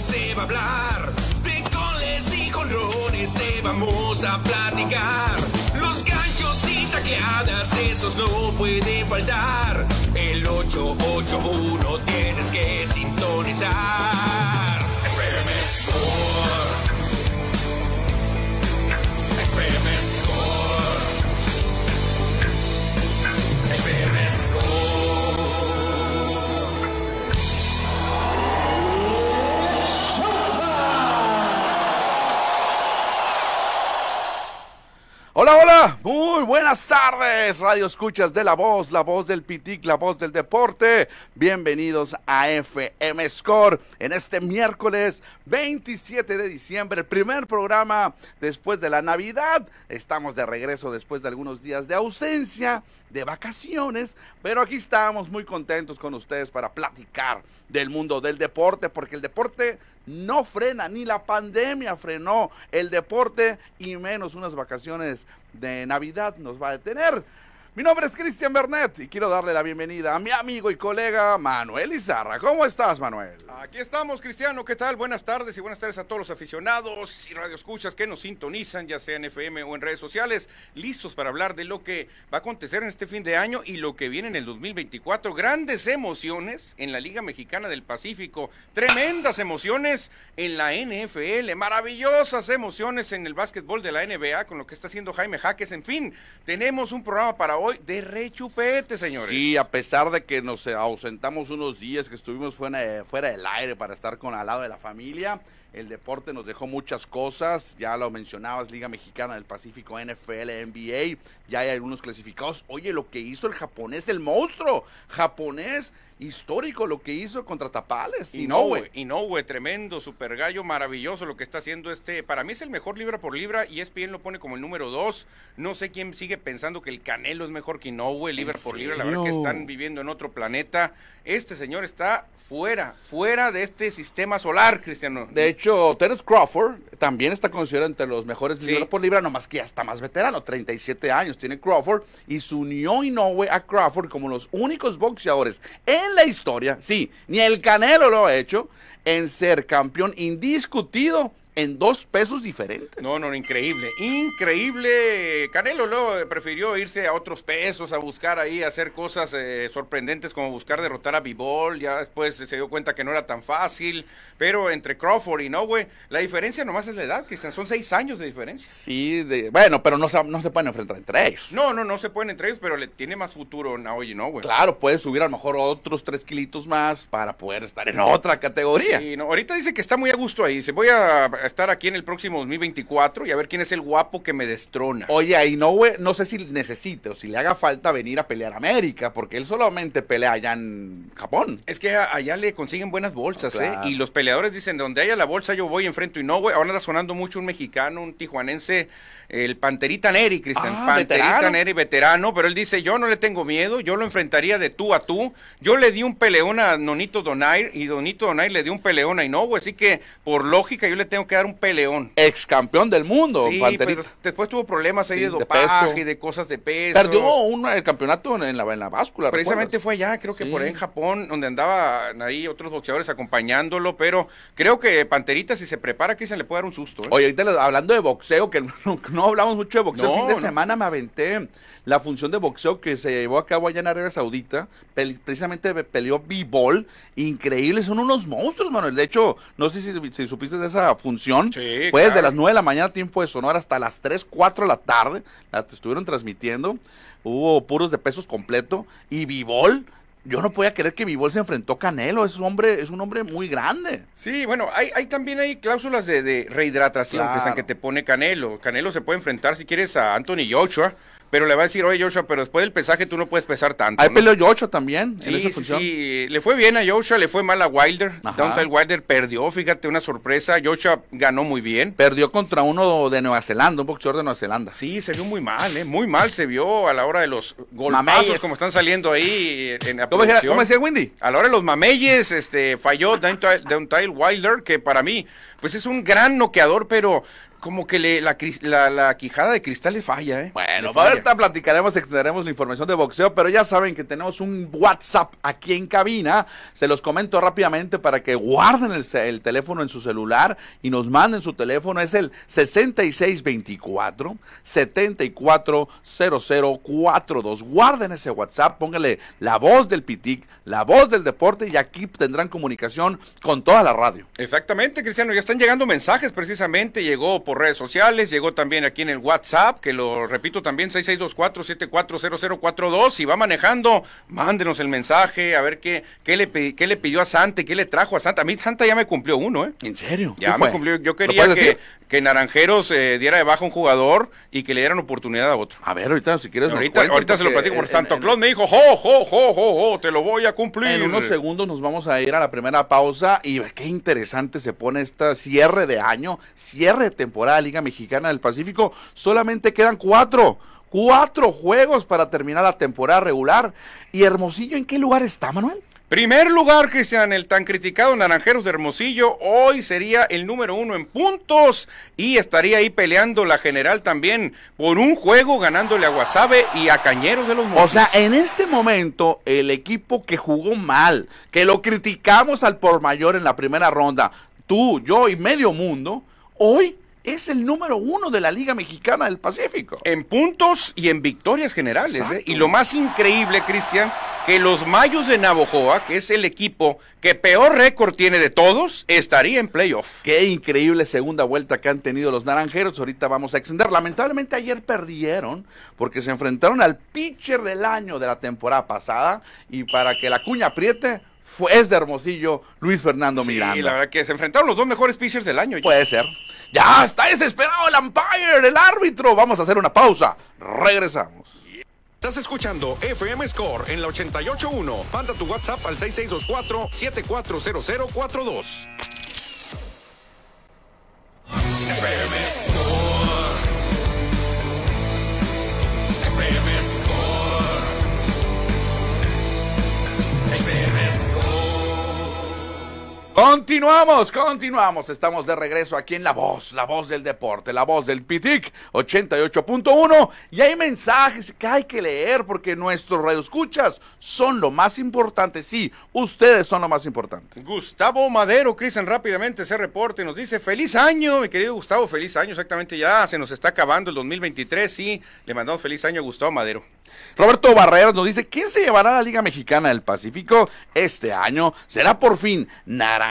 se va a hablar. De goles y jonrones te vamos a platicar. Los ganchos y tacleadas, esos no pueden faltar. El 881 tienes que sintonizar. Hola, hola, muy buenas tardes, radio escuchas de la voz, la voz del pitic, la voz del deporte. Bienvenidos a FM Score en este miércoles 27 de diciembre, primer programa después de la Navidad. Estamos de regreso después de algunos días de ausencia de vacaciones, pero aquí estamos muy contentos con ustedes para platicar del mundo del deporte, porque el deporte no frena, ni la pandemia frenó el deporte y menos unas vacaciones de Navidad nos va a detener. Mi nombre es Cristian Bernet y quiero darle la bienvenida a mi amigo y colega Manuel Izarra. ¿Cómo estás, Manuel? Aquí estamos, Cristiano. ¿Qué tal? Buenas tardes y buenas tardes a todos los aficionados y radioescuchas que nos sintonizan, ya sea en FM o en redes sociales, listos para hablar de lo que va a acontecer en este fin de año y lo que viene en el 2024. Grandes emociones en la Liga Mexicana del Pacífico, tremendas emociones en la NFL, maravillosas emociones en el básquetbol de la NBA con lo que está haciendo Jaime Jaques. En fin, tenemos un programa para hoy de rechupete, señores. Sí, a pesar de que nos ausentamos unos días, que estuvimos fuera, fuera del aire para estar con al lado de la familia, el deporte nos dejó muchas cosas, ya lo mencionabas, Liga Mexicana del Pacífico, NFL, NBA, ya hay algunos clasificados. Oye, lo que hizo el japonés, el monstruo japonés histórico, lo que hizo contra Tapales. Inoue. Inoue, tremendo, super gallo, maravilloso lo que está haciendo este. Para mí es el mejor libra por libra y ESPN lo pone como el número dos. No sé quién sigue pensando que el Canelo es mejor que Inoue, libra por libra. La verdad que están viviendo en otro planeta. Este señor está fuera, fuera de este sistema solar, Cristiano. De hecho, Terence Crawford también está considerado entre los mejores libra por libra, nomás que hasta más veterano, 37 años tiene Crawford y se unió Inoue a Crawford como los únicos boxeadores en la historia, sí, ni el Canelo lo ha hecho, en ser campeón indiscutido en dos pesos diferentes. No, no, increíble, increíble. Canelo luego prefirió irse a otros pesos, a buscar ahí, hacer cosas eh, sorprendentes como buscar derrotar a Bivol. Ya después se dio cuenta que no era tan fácil, pero entre Crawford y no, güey, la diferencia nomás es la edad, que son seis años de diferencia. Sí, bueno, pero no, no se pueden enfrentar entre ellos. No, no, no se pueden entre ellos, pero le tiene más futuro Naoya y no, güey. Claro, puede subir a lo mejor otros tres kilitos más para poder estar en otra categoría. Sí, ahorita dice que está muy a gusto ahí. Se voy a estar aquí en el próximo 2024 y a ver quién es el guapo que me destrona. Oye, y no, no sé si necesita, o si le haga falta venir a pelear a América, porque él solamente pelea allá en Japón. Es que allá le consiguen buenas bolsas, ¿eh? Y los peleadores dicen, donde haya la bolsa yo voy enfrento y no, Ahora anda sonando mucho un mexicano, un tijuanense, el Panterita Neri, Cristian. Ah, Panterita Neri, veterano, pero él dice, yo no le tengo miedo, yo lo enfrentaría de tú a tú. Yo le di un peleón a Nonito Donair y Donito Donair le dio un peleón a Inoue, así que por lógica yo le tengo que quedar un peleón. Ex campeón del mundo, sí, después tuvo problemas ahí de dopaje, de, de, cosas de peso. Perdió el campeonato en la, en la báscula. Precisamente fue allá, creo que por ahí en Japón, donde andaban ahí otros boxeadores acompañándolo, pero creo que Panterita, si se prepara, aquí se le puede dar un susto. ¿eh? Oye, ahorita hablando de boxeo, que no, hablamos mucho de boxeo, el fin de semana me aventé la función de boxeo que se llevó a cabo allá en Arabia Saudita, precisamente peleó b-ball, increíble, son unos monstruos, Manuel. De hecho, no sé si, supiste de esa función, sí, pues de las 9 de la mañana, tiempo de sonar, hasta las 3, 4 de la tarde, la estuvieron transmitiendo, hubo puros de pesos completo, y b yo no podía creer que Vivol se enfrentó a Canelo, es un hombre, es un hombre muy grande. Sí, bueno, hay, también hay cláusulas de, rehidratación que, te pone Canelo. Canelo se puede enfrentar si quieres a Anthony Joshua, pero le va a decir, oye Joshua, pero después del pesaje tú no puedes pesar tanto. Ahí peleó Joshua también. Sí, en esa sí, sí, le fue bien a Joshua, le fue mal a Wilder. Downtown Wilder perdió, fíjate, una sorpresa. Joshua ganó muy bien. Perdió contra uno de Nueva Zelanda, un boxeador de Nueva Zelanda. Sí, se vio muy mal, ¿eh? muy mal se vio a la hora de los golpazos como están saliendo ahí en la ¿Cómo, ¿Cómo decía Windy? A la hora de los mameyes, este, falló Downtown Wilder, que para mí, pues es un gran noqueador, pero como que le, la, la, la, quijada de cristal le falla, ¿eh? Bueno, ahorita platicaremos, extenderemos la información de boxeo, pero ya saben que tenemos un WhatsApp aquí en cabina. Se los comento rápidamente para que guarden el, teléfono en su celular y nos manden su teléfono. Es el 6624 740042. Guarden ese WhatsApp, póngale la voz del PITIC, la voz del deporte y aquí tendrán comunicación con toda la radio. Exactamente, Cristiano. Ya están llegando mensajes precisamente. Llegó redes sociales, llegó también aquí en el WhatsApp, que lo repito también, 6624-740042. y va manejando, mándenos el mensaje, a ver qué, qué, le, qué le pidió a Santa qué le trajo a Santa. A mí Santa ya me cumplió uno, ¿eh? ¿En serio? Ya me cumplió. Yo quería que, que Naranjeros eh, diera de baja un jugador y que le dieran oportunidad a otro. A ver, ahorita si quieres. Ahorita, ahorita se lo platico, por Santo Claus me dijo, jo, jo, jo, jo, te lo voy a cumplir. En unos segundos nos vamos a ir a la primera pausa y qué interesante se pone esta cierre de año, cierre de temporada temporada Liga Mexicana del Pacífico, solamente quedan cuatro. Cuatro juegos para terminar la temporada regular. ¿Y Hermosillo en qué lugar está, Manuel? Primer lugar, Cristian, el tan criticado Naranjeros de Hermosillo, hoy sería el número uno en puntos y estaría ahí peleando la general también por un juego ganándole a Guasave y a Cañeros de los Montes. O sea, en este momento, el equipo que jugó mal, que lo criticamos al por mayor en la primera ronda, tú, yo y medio mundo, hoy es el número uno de la Liga Mexicana del Pacífico. En puntos y en victorias generales. ¿eh? Y lo más increíble, Cristian, que los Mayos de Navojoa, que es el equipo que peor récord tiene de todos, estaría en playoff. Qué increíble segunda vuelta que han tenido los Naranjeros. Ahorita vamos a extender. Lamentablemente ayer perdieron porque se enfrentaron al pitcher del año de la temporada pasada. Y para que la cuña apriete, es de Hermosillo Luis Fernando Miranda. Sí, la verdad que se enfrentaron los dos mejores pitchers del año. Puede ser. Ya está desesperado el umpire, el árbitro. Vamos a hacer una pausa. Regresamos. Estás escuchando FM Score en la 881. Manda tu WhatsApp al 6624-740042. FM Score. Continuamos, continuamos. Estamos de regreso aquí en La Voz, La Voz del Deporte, La Voz del PITIC 88.1. Y hay mensajes que hay que leer porque nuestros radioescuchas son lo más importante. Sí, ustedes son lo más importante. Gustavo Madero, en rápidamente ese reporte nos dice: Feliz año, mi querido Gustavo, feliz año. Exactamente, ya se nos está acabando el 2023 sí, le mandamos feliz año a Gustavo Madero. Roberto Barreras nos dice: ¿Quién se llevará a la Liga Mexicana del Pacífico este año? ¿Será por fin Naranja?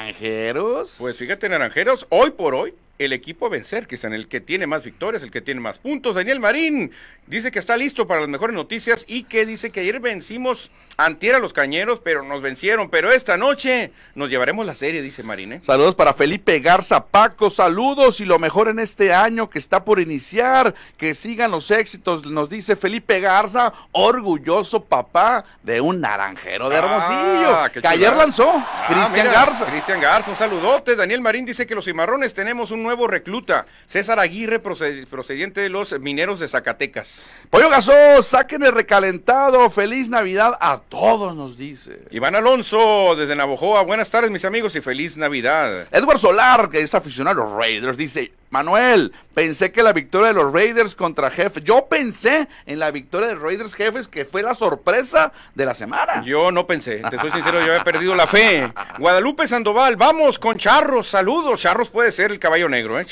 Pues fíjate, naranjeros, hoy por hoy el equipo a vencer, en el que tiene más victorias, el que tiene más puntos. Daniel Marín dice que está listo para las mejores noticias y que dice que ayer vencimos antier a los cañeros, pero nos vencieron. Pero esta noche nos llevaremos la serie, dice Marín. ¿eh? Saludos para Felipe Garza Paco, saludos y lo mejor en este año que está por iniciar, que sigan los éxitos, nos dice Felipe Garza, orgulloso papá de un naranjero de ah, Hermosillo, que ayer lanzó ah, Cristian Garza. Cristian Garza, un saludote. Daniel Marín dice que los cimarrones tenemos un nuevo recluta, César Aguirre, procediente de los mineros de Zacatecas. Pollo Gasó, saquen el recalentado. Feliz Navidad a todos, nos dice. Iván Alonso, desde Navojoa. Buenas tardes, mis amigos, y feliz Navidad. Edward Solar, que es aficionado a los Raiders, dice: Manuel, pensé que la victoria de los Raiders contra Jefes, yo pensé en la victoria de los Raiders Jefes que fue la sorpresa de la semana. Yo no pensé, te soy sincero, yo había perdido la fe. Guadalupe Sandoval, vamos con Charros, saludos. Charros puede ser el caballo negro, eh,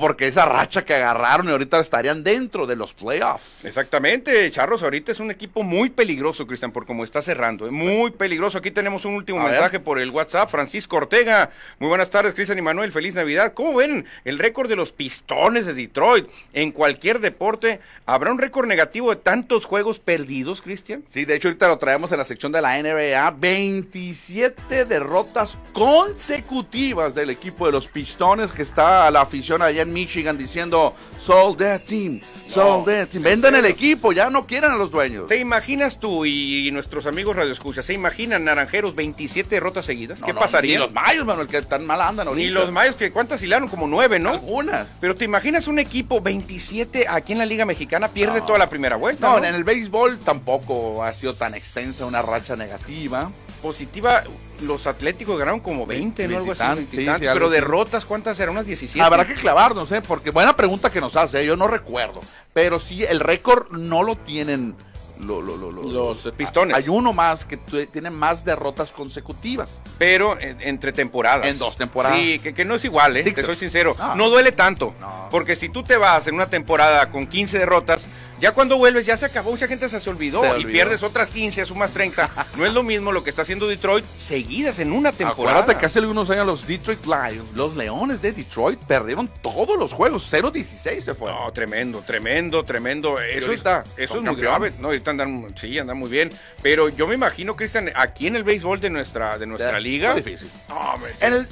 porque esa racha que agarraron y ahorita estarían dentro de los playoffs. Exactamente, Charros, ahorita es un equipo muy peligroso, Cristian, por cómo está cerrando. ¿eh? Muy peligroso. Aquí tenemos un último mensaje por el WhatsApp. Francisco Ortega, muy buenas tardes, Cristian y Manuel, feliz Navidad. ¿Cómo ven el récord de los pistones de Detroit? En cualquier deporte, ¿habrá un récord negativo de tantos juegos perdidos, Cristian? Sí, de hecho, ahorita lo traemos en la sección de la NBA. 27 derrotas consecutivas del equipo de los pistones que está a la afición allá en Michigan diciendo, sold team, sold team. Vendan el equipo, ya no quieran a los dueños. ¿Te imaginas tú y nuestros amigos Radio Escucha, se imaginan Naranjeros 27 derrotas seguidas? ¿Qué pasaría? Ni los mayos, Manuel, que tan mal andan ahorita. Ni los mayos, que cuántas hilaron, como nueve, ¿no? Algunas. Pero ¿te imaginas un equipo 27 aquí en la Liga Mexicana pierde toda la primera vuelta? no, en el béisbol tampoco ha sido tan extensa una racha negativa positiva, los Atléticos ganaron como 20, ¿no? Algo así, pero derrotas, ¿cuántas eran? Unas 17. Habrá que clavarnos, ¿eh? Porque buena pregunta que nos hace, ¿eh? yo no recuerdo. Pero sí, el récord no lo tienen los pistones. Hay uno más que tiene más derrotas consecutivas. Pero eh, entre temporadas. En dos temporadas. Sí, que, que no es igual, ¿eh? te soy sincero. No. duele tanto. Porque si tú te vas en una temporada con 15 derrotas, ya cuando vuelves, ya se acabó, mucha gente se, se olvidó, y pierdes otras 15, sumas 30. No es lo mismo lo que está haciendo Detroit seguidas en una temporada. Acuérdate que hace algunos años los Detroit Lions, los Leones de Detroit, perdieron todos los juegos, 0-16 se fue. No, tremendo, tremendo, tremendo. Eso, está eso es muy grave, ¿no? Ahorita andan, sí, andan muy bien. Pero yo me imagino, Cristian, aquí en el béisbol de nuestra, de nuestra liga. difícil.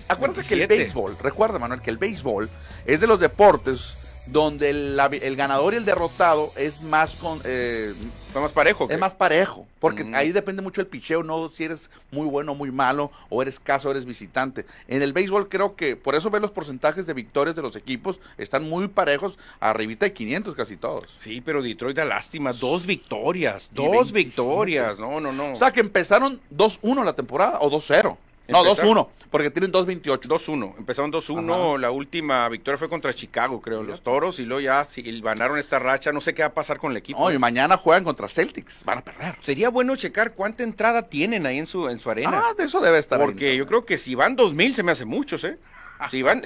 acuérdate que el béisbol, recuerda, Manuel, que el béisbol es de los deportes donde el, ganador y el derrotado es más con eh, más parejo. Es más parejo, porque mm. ahí depende mucho el picheo, no si eres muy bueno o muy malo, o eres caso, eres visitante. En el béisbol creo que, por eso ve los porcentajes de victorias de los equipos, están muy parejos, arribita de 500 casi todos. Sí, pero Detroit da lástima, dos victorias, dos victorias, no, no, no. O sea que empezaron 2-1 la temporada, o 2-0. No, 2-1, porque tienen 2-28. 2-1, empezaron 2-1, la última victoria fue contra Chicago, creo, los Toros, y luego ya ganaron esta racha, no sé qué va a pasar con el equipo. No, y mañana juegan contra Celtics, van a perder. Sería bueno checar cuánta entrada tienen ahí en su, en su arena. Ah, de eso debe estar. Porque yo creo que si van 2.000 se me hace muchos, ¿eh?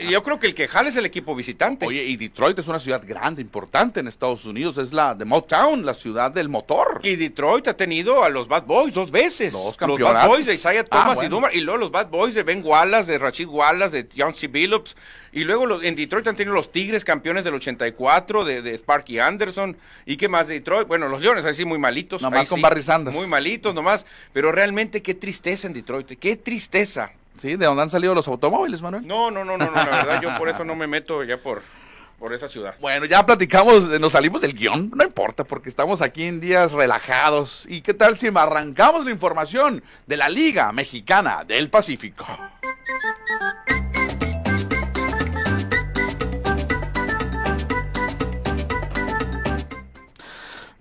Yo creo que el que jala es el equipo visitante. Oye, y Detroit es una ciudad grande, importante en Estados Unidos. Es la de Motown, la ciudad del motor. Y Detroit ha tenido a los Bad Boys dos veces. campeonatos. Los Bad Boys de Isaiah ah, Thomas y Dumas Y luego los Bad Boys de Ben Wallace, de Rachid Wallace, de John C. Billups. Y luego en Detroit han tenido los Tigres campeones del 84, de, de Sparky Anderson. ¿Y qué más de Detroit? Bueno, los Leones, ahí sí, muy malitos. Nomás ahí con Barry Sanders. Muy malitos nomás. Pero realmente qué tristeza en Detroit. Qué tristeza. Sí, de dónde han salido los automóviles, Manuel. No, no, no, no, la verdad yo por eso no me meto ya por por esa ciudad. Bueno, ya platicamos, eh, nos salimos del guión, no importa, porque estamos aquí en días relajados. ¿Y qué tal si arrancamos la información de la Liga Mexicana del Pacífico?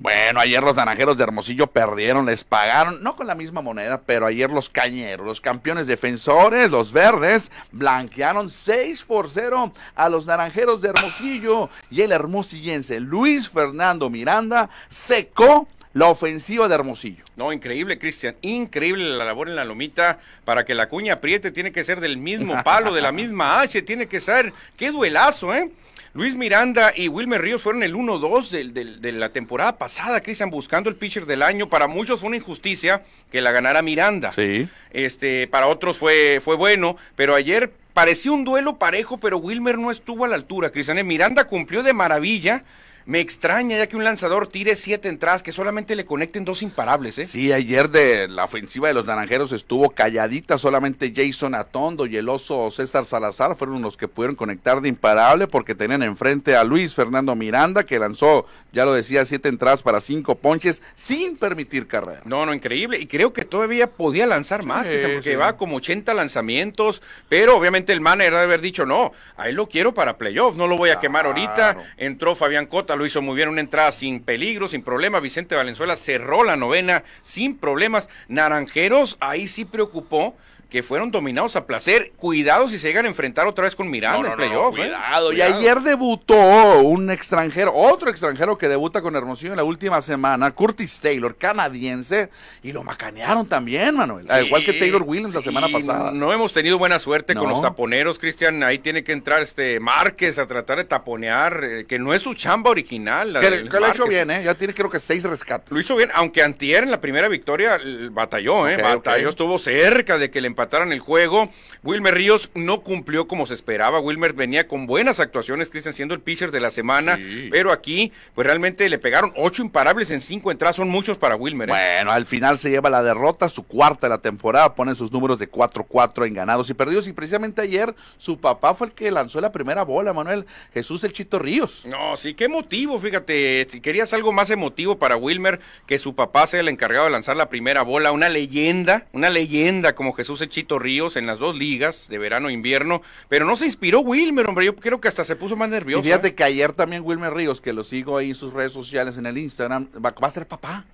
Bueno, ayer los naranjeros de Hermosillo perdieron, les pagaron, no con la misma moneda, pero ayer los cañeros, los campeones defensores, los verdes, blanquearon 6 por 0 a los naranjeros de Hermosillo y el hermosillense Luis Fernando Miranda secó la ofensiva de Hermosillo. No, increíble, Cristian. Increíble la labor en la lomita. Para que la cuña apriete, tiene que ser del mismo palo, de la misma H, tiene que ser. ¡Qué duelazo, eh! Luis Miranda y Wilmer Ríos fueron el 1-2 de la temporada pasada, Cristian, buscando el pitcher del año. Para muchos fue una injusticia que la ganara Miranda. Sí. Este, para otros fue, fue bueno, pero ayer parecía un duelo parejo, pero Wilmer no estuvo a la altura, Cristian. Miranda cumplió de maravilla me extraña ya que un lanzador tire siete entradas, que solamente le conecten dos imparables. ¿eh? Sí, ayer de la ofensiva de los naranjeros estuvo calladita, solamente Jason Atondo y el oso César Salazar fueron los que pudieron conectar de imparable porque tenían enfrente a Luis Fernando Miranda, que lanzó, ya lo decía, siete entradas para cinco ponches sin permitir carrera. No, no, increíble. Y creo que todavía podía lanzar más, porque va como 80 lanzamientos, pero obviamente el era de haber dicho, no, ahí lo quiero para playoffs, no lo voy a quemar ahorita. Entró Fabián Cota lo hizo muy bien, una entrada sin peligro, sin problema. Vicente Valenzuela cerró la novena sin problemas. Naranjeros, ahí sí preocupó que fueron dominados a placer. Cuidado si se llegan a enfrentar otra vez con Miranda playoff. ¿eh? cuidado, Y ayer debutó un extranjero, otro extranjero que debuta con Hermosillo en la última semana, Curtis Taylor, canadiense, y lo macanearon también, Manuel. al igual que Taylor Williams la semana pasada. No hemos tenido buena suerte con los taponeros, Cristian. Ahí tiene que entrar este Márquez a tratar de taponear, eh, que no es su chamba original. que, lo ha bien, ¿eh? Ya tiene creo que seis rescates. Lo hizo bien, aunque Antier en la primera victoria batalló, ¿eh? batalló, estuvo cerca de que le empate en el juego. Wilmer Ríos no cumplió como se esperaba. Wilmer venía con buenas actuaciones, Cristian, siendo el pitcher de la semana. Pero aquí, pues realmente le pegaron ocho imparables en cinco entradas. Son muchos para Wilmer. ¿eh? Bueno, al final se lleva la derrota, su cuarta de la temporada. Ponen sus números de 4-4 en ganados y perdidos. Y precisamente ayer su papá fue el que lanzó la primera bola, Manuel. Jesús el Chito Ríos. No, sí, qué motivo, fíjate. Si querías algo más emotivo para Wilmer, que su papá sea el encargado de lanzar la primera bola. Una leyenda, una leyenda como Jesús el Chito Ríos en las dos ligas de verano e invierno, pero no se inspiró Wilmer, hombre, yo creo que hasta se puso más nervioso. Y fíjate ¿eh? que ayer también Wilmer Ríos, que lo sigo ahí en sus redes sociales, en el Instagram, va, a ser papá.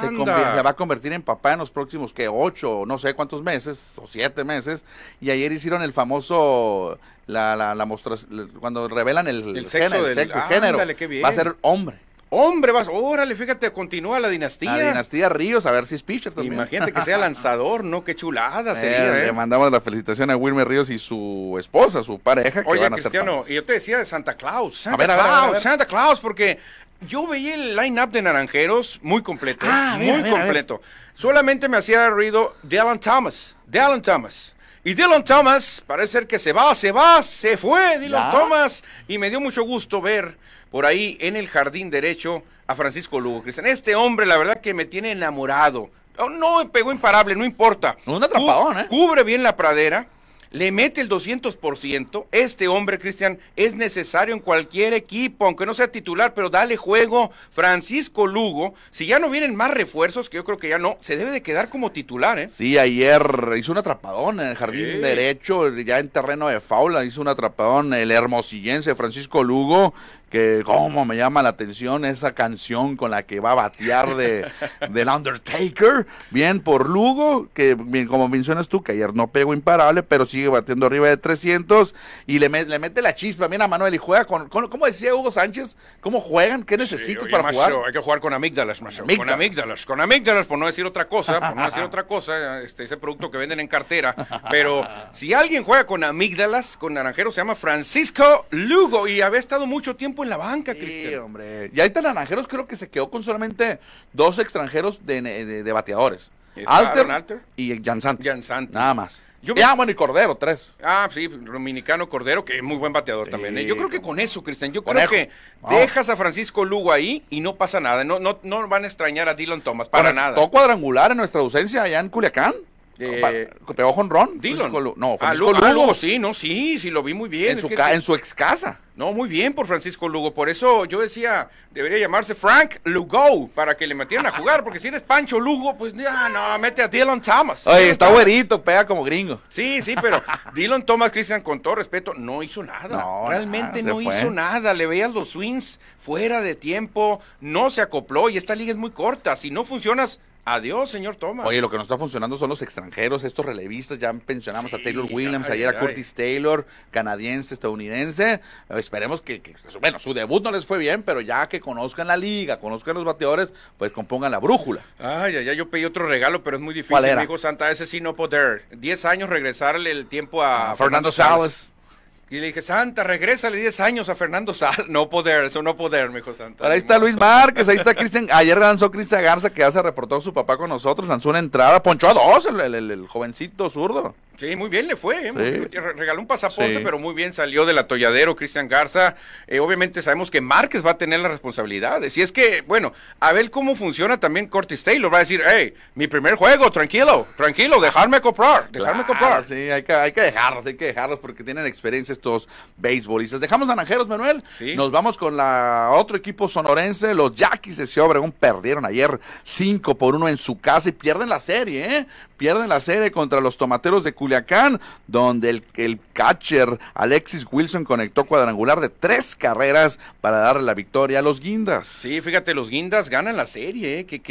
Se, va a convertir en papá en los próximos, que ocho, no sé cuántos meses, o siete meses. Y ayer hicieron el famoso, la, la, la cuando revelan el, sexo, sexo género. va a ser hombre. Hombre, vas, órale, fíjate, continúa la dinastía. La dinastía Ríos, a ver si es pitcher Imagínate que sea lanzador, ¿no? Qué chulada eh, sería. le ¿eh? mandamos la felicitación a Wilmer Ríos y su esposa, su pareja. Que Oye, van a Cristiano, y yo te decía de Santa Claus. Santa a ver, a ver, Santa Claus, porque yo veía el line-up de Naranjeros muy completo. Ah, muy completo. Solamente me hacía ruido de Alan Thomas. De Alan Thomas. Y Dylan Thomas, parece ser que se va, se va, se fue Dylan Thomas. Y me dio mucho gusto ver por ahí en el jardín derecho a Francisco Lugo. Cristian, este hombre la verdad que me tiene enamorado. No pegó imparable, no importa. Un atrapadón, ¿eh? Cubre bien la pradera le mete el 200%. Este hombre, Cristian, es necesario en cualquier equipo, aunque no sea titular, pero dale juego. Francisco Lugo, si ya no vienen más refuerzos, que yo creo que ya no, se debe de quedar como titular, ¿eh? Sí, ayer hizo un atrapadón en el jardín derecho, ya en terreno de faula, hizo un atrapadón el hermosillense Francisco Lugo, que cómo me llama la atención esa canción con la que va a batear de, del Undertaker, bien por Lugo, que bien, como mencionas tú, que ayer no pegó imparable, pero sigue batiendo arriba de 300 y le, le mete la chispa, a Manuel, y juega con, como ¿cómo decía Hugo Sánchez? ¿Cómo juegan? ¿Qué necesitas para jugar? Hay que jugar con amígdalas, con amígdalas, con amígdalas, por no decir otra cosa, por no decir otra cosa, este, ese producto que venden en cartera, pero si alguien juega con amígdalas, con naranjero, se llama Francisco Lugo y había estado mucho tiempo en la banca, sí, Cristian. hombre. Y ahorita Naranjeros creo que se quedó con solamente dos extranjeros de, bateadores. Alter, y Jan Santi. Jan Santi. Nada más. ya eh, ah, bueno, y Cordero, tres. Ah, sí, Dominicano Cordero, que es muy buen bateador también. ¿eh? Yo creo que con eso, Cristian, yo creo que dejas a Francisco Lugo ahí y no pasa nada. No, no, no van a extrañar a Dylan Thomas, para nada. todo cuadrangular en nuestra ausencia allá en Culiacán. Eh, pegó ron pues, Dillon. no, ah, Francisco Lugo, sí, no, sí, sí, lo vi muy bien. En su, en su ex casa. No, muy bien por Francisco Lugo. Por eso yo decía, debería llamarse Frank Lugo para que le metieran a jugar. Porque si eres Pancho Lugo, pues no, no mete a Dylan Thomas. Oye, está güerito, pega como gringo. Sí, sí, pero Dylan Thomas, christian con todo respeto, no hizo nada. Realmente no hizo nada. Le veías los swings fuera de tiempo, no se acopló. Y esta liga es muy corta. Si no funcionas, Adiós, señor Thomas. Oye, lo que no está funcionando son los extranjeros, estos relevistas. Ya pensionamos a Taylor Williams, ayer a Curtis Taylor, canadiense, estadounidense. Esperemos que, bueno, su debut no les fue bien, pero ya que conozcan la liga, conozcan los bateadores, pues compongan la brújula. Ay, ya yo pedí otro regalo, pero es muy difícil, Santa. Ese sí no poder. Diez años regresarle el tiempo a, Fernando, Fernando y le dije, Santa, regrésale 10 años a Fernando Sal. No poder, eso no poder, mi Santa. ahí está Luis Márquez, ahí está Cristian. Ayer lanzó Cristian Garza, que ya se reportó su papá con nosotros, lanzó una entrada, ponchó a dos el, el, el jovencito zurdo. Sí, muy bien le fue. ¿eh? regaló un pasaporte, pero muy bien salió del atolladero Cristian Garza. Eh, obviamente sabemos que Márquez va a tener las responsabilidades. Y es que, bueno, a ver cómo funciona también Cortis Taylor. Va a decir, hey, mi primer juego, tranquilo, tranquilo, dejarme comprar, dejarme comprar. Sí, hay que, hay que dejarlos, hay que dejarlos porque tienen experiencia estos beisbolistas. Dejamos Naranjeros, Manuel. Sí. Nos vamos con la otro equipo sonorense, los Jackies de Ciudad Perdieron ayer 5 por 1 en su casa y pierden la serie, ¿eh? Pierden la serie contra los Tomateros de Cuba Culiacán, donde el, el catcher Alexis Wilson conectó cuadrangular de tres carreras para dar la victoria a los Guindas. Sí, fíjate, los Guindas ganan la serie, ¿eh? ¿Qué,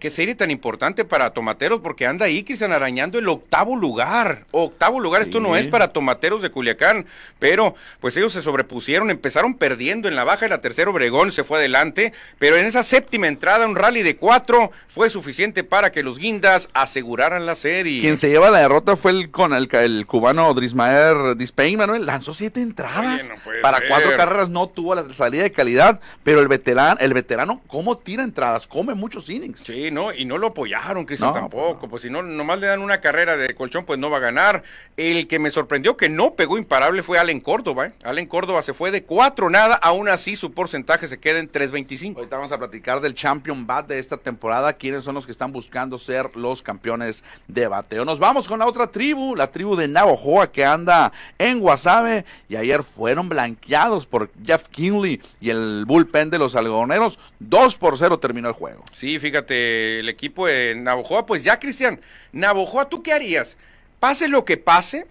qué, serie tan importante para Tomateros, porque anda ahí Cristian arañando el octavo lugar. Octavo lugar, esto no es para Tomateros de Culiacán, pero pues ellos se sobrepusieron, empezaron perdiendo en la baja de la tercera Obregón, se fue adelante, pero en esa séptima entrada, un rally de cuatro, fue suficiente para que los Guindas aseguraran la serie. Quien se lleva la derrota fue el con el, el cubano Drismaer Dispain, Manuel, lanzó siete entradas para cuatro carreras, no tuvo la salida de calidad, pero el veterano, el veterano, ¿cómo tira entradas? Come muchos innings. Sí, no, y no lo apoyaron, Cristian, tampoco. Pues si no, nomás le dan una carrera de colchón, pues no va a ganar. El que me sorprendió que no pegó imparable fue Allen Córdoba. ¿eh? Allen Córdoba se fue de cuatro nada, aún así su porcentaje se queda en 3.25. Ahorita vamos a platicar del Champion Bat de esta temporada, quiénes son los que están buscando ser los campeones de bateo. Nos vamos con la otra tribu la tribu de Navajoa que anda en Guasave y ayer fueron blanqueados por Jeff Kinley y el bullpen de los algodoneros. 2 por 0 terminó el juego. Sí, fíjate, el equipo de Navajoa, pues ya Cristian, Navajoa, ¿tú qué harías? Pase lo que pase,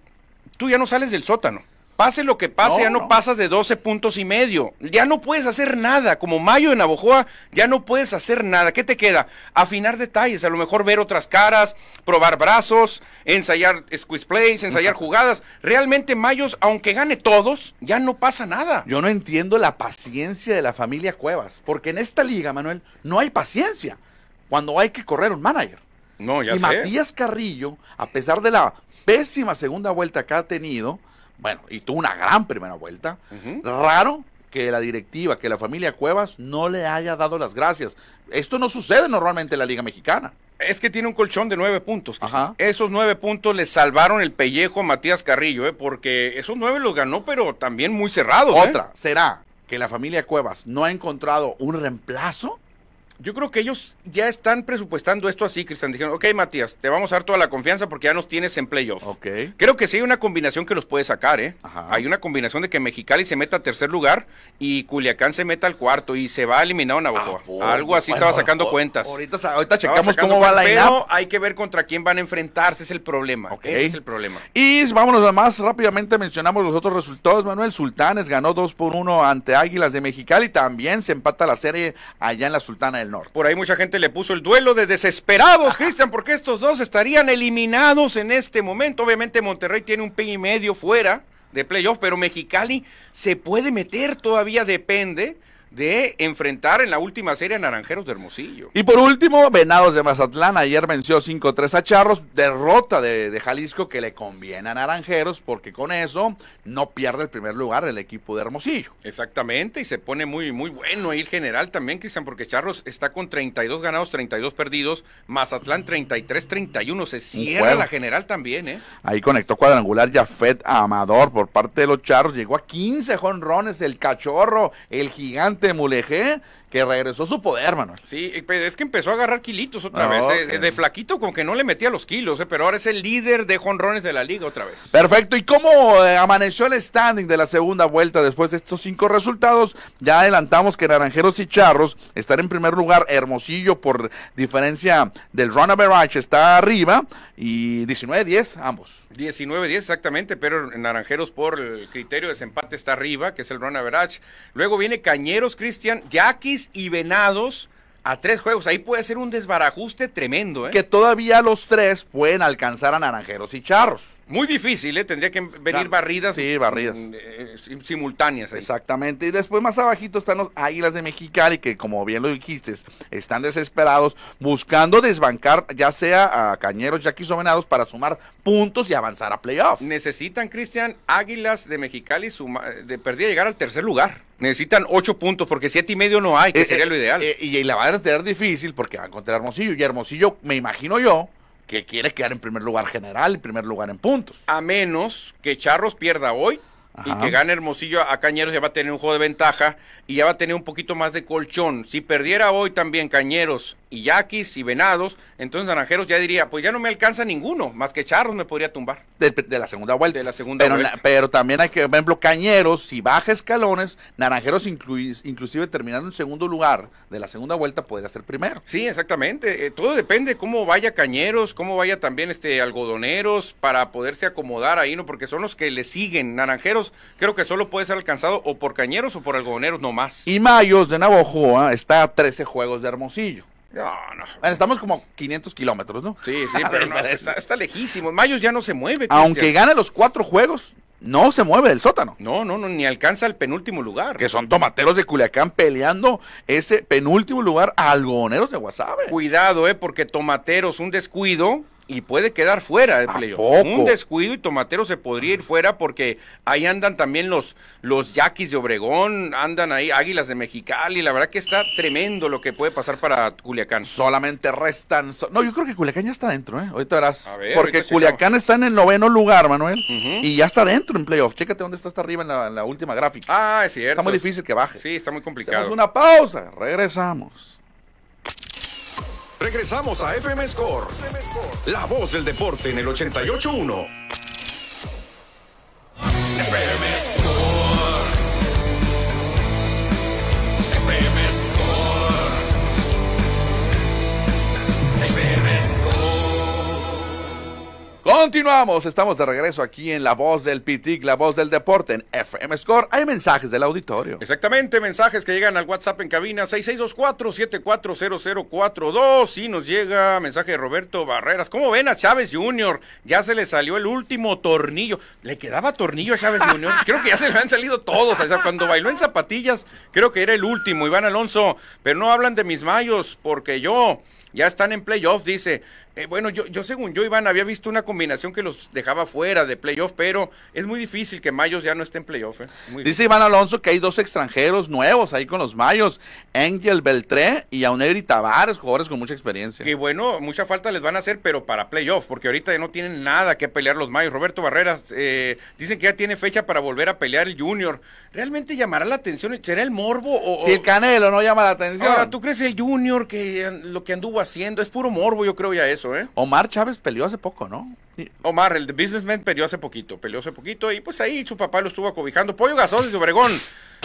tú ya no sales del sótano. Pase lo que pase, ya no, pasas de 12 puntos y medio. Ya no puedes hacer nada. Como Mayo en Abojoa, ya no puedes hacer nada. ¿Qué te queda? Afinar detalles, a lo mejor ver otras caras, probar brazos, ensayar squeeze plays, ensayar jugadas. Realmente Mayos, aunque gane todos, ya no pasa nada. Yo no entiendo la paciencia de la familia Cuevas, porque en esta liga, Manuel, no hay paciencia cuando hay que correr un manager. No, ya y Matías Carrillo, a pesar de la pésima segunda vuelta que ha tenido, bueno, y tuvo una gran primera vuelta. Raro que la directiva, que la familia Cuevas no le haya dado las gracias. Esto no sucede normalmente en la Liga Mexicana. Es que tiene un colchón de nueve puntos. Esos nueve puntos le salvaron el pellejo a Matías Carrillo, ¿eh? porque esos nueve los ganó, pero también muy cerrados. ¿eh? Otra, ¿será que la familia Cuevas no ha encontrado un reemplazo? Yo creo que ellos ya están presupuestando esto así, Cristian. Dijeron, ok, Matías, te vamos a dar toda la confianza porque ya nos tienes en playoff. Ok. Creo que sí hay una combinación que los puede sacar, ¿eh? Hay una combinación de que Mexicali se meta a tercer lugar y Culiacán se meta al cuarto y se va eliminado Navajo. Ah, Algo así estaba sacando cuentas. Ahorita, ahorita checamos cómo va la Pero hay que ver contra quién van a enfrentarse, es el problema. es el problema. Y vámonos más rápidamente, mencionamos los otros resultados, Manuel. Sultanes ganó 2 por 1 ante Águilas de Mexicali. También se empata la serie allá en la Sultana del por ahí mucha gente le puso el duelo de desesperados, Cristian, porque estos dos estarían eliminados en este momento. Obviamente Monterrey tiene un pin y medio fuera de playoff, pero Mexicali se puede meter, todavía depende de enfrentar en la última serie a Naranjeros de Hermosillo. Y por último, Venados de Mazatlán. Ayer venció 5-3 a Charros. Derrota de, de, Jalisco que le conviene a Naranjeros porque con eso no pierde el primer lugar el equipo de Hermosillo. Exactamente, y se pone muy, muy bueno ahí el general también, Cristian, porque Charros está con 32 ganados, 32 perdidos. Mazatlán 33-31. Se cierra la general también, ¿eh? Ahí conectó cuadrangular Jafet Amador por parte de los Charros. Llegó a 15 jonrones el cachorro, el gigante sistema உலக que regresó su poder, Manuel. Sí, eh, es que empezó a agarrar kilitos otra ah, vez. Eh, de flaquito como que no le metía los kilos, eh, pero ahora es el líder de jonrones de la liga otra vez. Perfecto. ¿Y cómo amaneció el standing de la segunda vuelta después de estos cinco resultados? Ya adelantamos que Naranjeros y Charros están en primer lugar. Hermosillo, por diferencia del run average, está arriba. Y 19-10 ambos. 19-10 exactamente, pero Naranjeros por el criterio de desempate está arriba, que es el run average. Luego viene Cañeros, Cristian, Jackie y Venados a tres juegos. Ahí puede ser un desbarajuste tremendo. ¿eh? Que todavía los tres pueden alcanzar a Naranjeros y Charros. Muy difícil, ¿eh? Tendría que venir barridas. Sí, barridas. Mm, eh, eh, simultáneas. Exactamente. Y después más abajito están los Águilas de Mexicali, que como bien lo dijiste, están desesperados buscando desbancar ya sea a Cañeros, que son Venados para sumar puntos y avanzar a playoff. Necesitan, Cristian, Águilas de Mexicali suma, eh, de perdida llegar al tercer lugar. Necesitan ocho puntos porque siete y medio no hay, que sería lo ideal. y, la van a tener difícil porque van contra Hermosillo. Y Hermosillo, me imagino yo, que quiere quedar en primer lugar general, en primer lugar en puntos. A menos que Charros pierda hoy y que gane Hermosillo a Cañeros, ya va a tener un juego de ventaja y ya va a tener un poquito más de colchón. Si perdiera hoy también Cañeros y Yaquis y Venados, entonces Naranjeros ya diría, pues ya no me alcanza ninguno, más que Charros me podría tumbar. De, la segunda vuelta. De la segunda pero, vuelta. pero también hay que, por ejemplo, Cañeros, si baja escalones, Naranjeros inclusive terminando en segundo lugar de la segunda vuelta podría ser primero. Sí, exactamente. Eh, todo depende cómo vaya Cañeros, cómo vaya también este Algodoneros para poderse acomodar ahí, ¿no? Porque son los que le siguen. Naranjeros creo que solo puede ser alcanzado o por Cañeros o por Algodoneros nomás. Y Mayos de Navojoa está a 13 juegos de Hermosillo. estamos como 500 kilómetros, ¿no? Sí, sí, pero está, lejísimo. Mayos ya no se mueve. Aunque gane los cuatro juegos, no se mueve del sótano. No, no, no, ni alcanza el penúltimo lugar. Que son tomateros de Culiacán peleando ese penúltimo lugar a algoneros de Guasave. Cuidado, eh, porque tomateros, un descuido y puede quedar fuera de playoff. Un descuido y Tomatero se podría ir fuera porque ahí andan también los, los Yaquis de Obregón, andan ahí Águilas de Mexicali. La verdad que está tremendo lo que puede pasar para Culiacán. Solamente restan. no, yo creo que Culiacán ya está dentro, ¿eh? Ahorita verás. porque Culiacán está en el noveno lugar, Manuel, y ya está dentro en playoff. Chécate dónde está hasta arriba en la, última gráfica. Ah, es cierto. Está muy difícil que baje. Sí, está muy complicado. Hacemos una pausa, regresamos. Regresamos a FM Score, la voz del deporte en el 88 FM Score. Continuamos, estamos de regreso aquí en La Voz del Pitic, La Voz del Deporte en FM Score. Hay mensajes del auditorio. Exactamente, mensajes que llegan al WhatsApp en cabina 6624-740042 y nos llega mensaje de Roberto Barreras. ¿Cómo ven a Chávez Junior? Ya se le salió el último tornillo. ¿Le quedaba tornillo a Chávez Junior? Creo que ya se le han salido todos. O cuando bailó en zapatillas, creo que era el último, Iván Alonso. Pero no hablan de mis mayos porque yo ya están en playoff, dice. Eh, bueno, yo, yo según yo, Iván, había visto una combinación que los dejaba fuera de playoff, pero es muy difícil que Mayos ya no esté en playoff. Eh. dice Iván Alonso que hay dos extranjeros nuevos ahí con los Mayos, Angel Beltré y Aunegri Tavares, jugadores con mucha experiencia. Que bueno, mucha falta les van a hacer, pero para playoff, porque ahorita ya no tienen nada que pelear los Mayos. Roberto Barreras, eh, dicen que ya tiene fecha para volver a pelear el Junior. ¿Realmente llamará la atención? ¿Será el morbo? O, si el Canelo no llama la atención. Ahora, ¿tú crees el Junior que lo que anduvo haciendo. Es puro morbo, yo creo ya eso, ¿eh? Omar Chávez peleó hace poco, ¿no? Omar, el businessman, peleó hace poquito, peleó hace poquito y pues ahí su papá lo estuvo acobijando. Pollo y de Obregón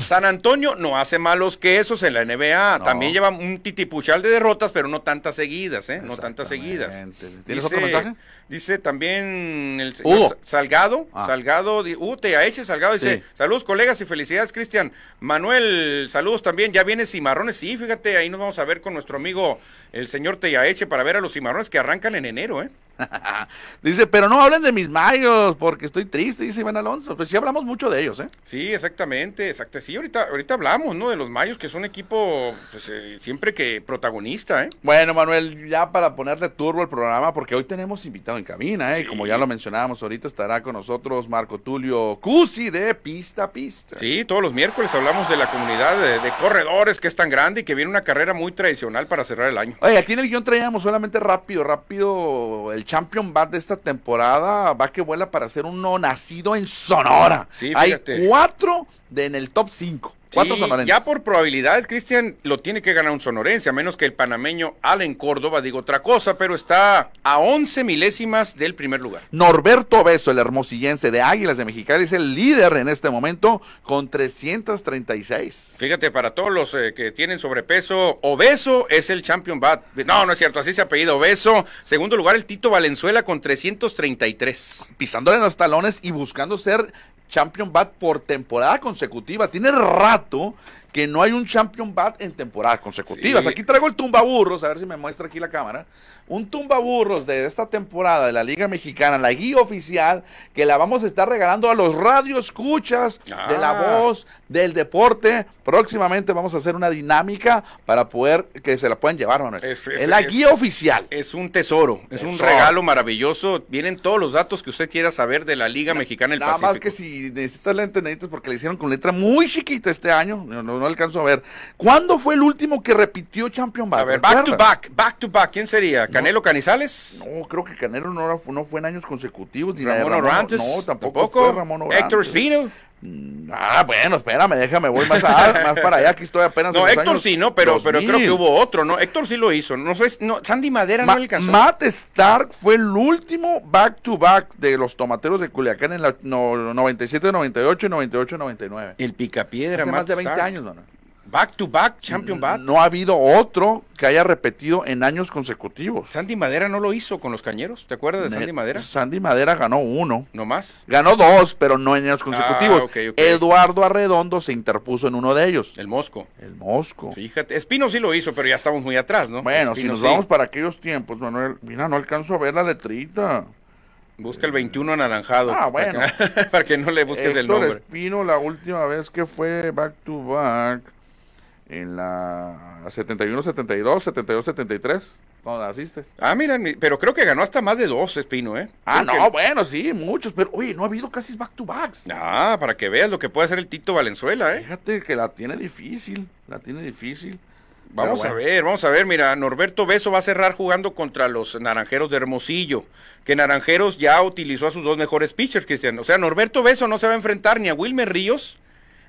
San Antonio no hace malos que esos en la NBA. También lleva un titipuchal de derrotas, pero no tantas seguidas, ¿eh? No tantas seguidas. dice, Dice también el Salgado. Ah. Salgado, Salgado dice: Saludos, colegas, y felicidades, Cristian. Manuel, saludos también. Ya viene Cimarrones. Sí, fíjate, ahí nos vamos a ver con nuestro amigo el señor Teaeche para ver a los Cimarrones que arrancan en enero, ¿eh? dice, pero no hablen de mis mayos porque estoy triste, dice Iván Alonso. Pues sí hablamos mucho de ellos, ¿eh? Sí, exactamente, exactamente sí, ahorita, ahorita hablamos, ¿no? De los Mayos, que es un equipo pues, eh, siempre que protagonista, ¿eh? Bueno, Manuel, ya para ponerle turbo al programa, porque hoy tenemos invitado en cabina, ¿eh? Como ya lo mencionábamos, ahorita estará con nosotros Marco Tulio Cusi de Pista a Pista. Sí, todos los miércoles hablamos de la comunidad de, corredores que es tan grande y que viene una carrera muy tradicional para cerrar el año. Oye, aquí en el guión traíamos solamente rápido, rápido, el Champion Bat de esta temporada va que vuela para ser uno nacido en Sonora. Sí, fíjate. Hay cuatro de, en el top 5. ¿Cuántos sí, Ya por probabilidades, Cristian, lo tiene que ganar un sonorense, a menos que el panameño Allen Córdoba digo otra cosa, pero está a 11 milésimas del primer lugar. Norberto obeso el hermosillense de Águilas de Mexicali, es el líder en este momento con 336. Fíjate, para todos los eh, que tienen sobrepeso, Obeso es el champion bat. No, no es cierto, así se ha pedido, Obeso. Segundo lugar, el Tito Valenzuela con 333. Pisándole en los talones y buscando ser Champion Bat por temporada consecutiva. Tiene rato que no hay un champion bat en temporadas consecutivas. Aquí traigo el tumbaburros, a ver si me muestra aquí la cámara. Un tumbaburros de esta temporada de la Liga Mexicana, la guía oficial, que la vamos a estar regalando a los radioescuchas escuchas de la ah. voz del deporte. Próximamente vamos a hacer una dinámica para poder que se la puedan llevar, Manuel. Es, la guía oficial. Es un tesoro, es un regalo maravilloso. Vienen todos los datos que usted quiera saber de la Liga Mexicana Nada más que si necesitas la necesitas porque le hicieron con letra muy chiquita este año. no no alcanzo a ver. ¿Cuándo fue el último que repitió Champion Back? A ver, back to back, back to back. ¿Quién sería? ¿Canelo Canizales? No, creo que Canelo no, no fue en años consecutivos. Ni Ramón, Orantes. No, tampoco, Héctor Espino. Mm, ah, bueno, espérame, déjame, voy más, más para allá, aquí estoy apenas. No, Héctor sí, ¿no? Pero, pero creo que hubo otro, ¿no? Héctor sí lo hizo. No sé, no, Sandy Madera no alcanzó. Matt Stark fue el último back to back de los tomateros de Culiacán en la 97, 98 y 98, 99. El picapiedra, Hace más de 20 años, ¿no? Back to back champion bat. No ha habido otro que haya repetido en años consecutivos. Sandy Madera no lo hizo con los Cañeros, ¿te acuerdas de Sandy Madera? Sandy Madera ganó uno. ¿No más? Ganó dos, pero no en años consecutivos. Ah, Eduardo Arredondo se interpuso en uno de ellos. El Mosco. El Mosco. Fíjate, Espino sí lo hizo, pero ya estamos muy atrás, ¿no? Bueno, si nos vamos para aquellos tiempos, Manuel, mira, no alcanzo a ver la letrita. Busca el 21 anaranjado. Ah, bueno. Para que, no le busques el nombre. Espino, la última vez que fue back to back en la 71, 72, 72, 73, cuando naciste. Ah, mira, pero creo que ganó hasta más de dos, Espino, ¿eh? Ah, no, bueno, sí, muchos, pero oye, no ha habido casi back-to-backs. Ah, para que veas lo que puede hacer el Tito Valenzuela, ¿eh? Fíjate que la tiene difícil, la tiene difícil. Vamos a ver, vamos a ver. Mira, Norberto Beso va a cerrar jugando contra los Naranjeros de Hermosillo, que Naranjeros ya utilizó a sus dos mejores pitchers, Cristian. O sea, Norberto Beso no se va a enfrentar ni a Wilmer Ríos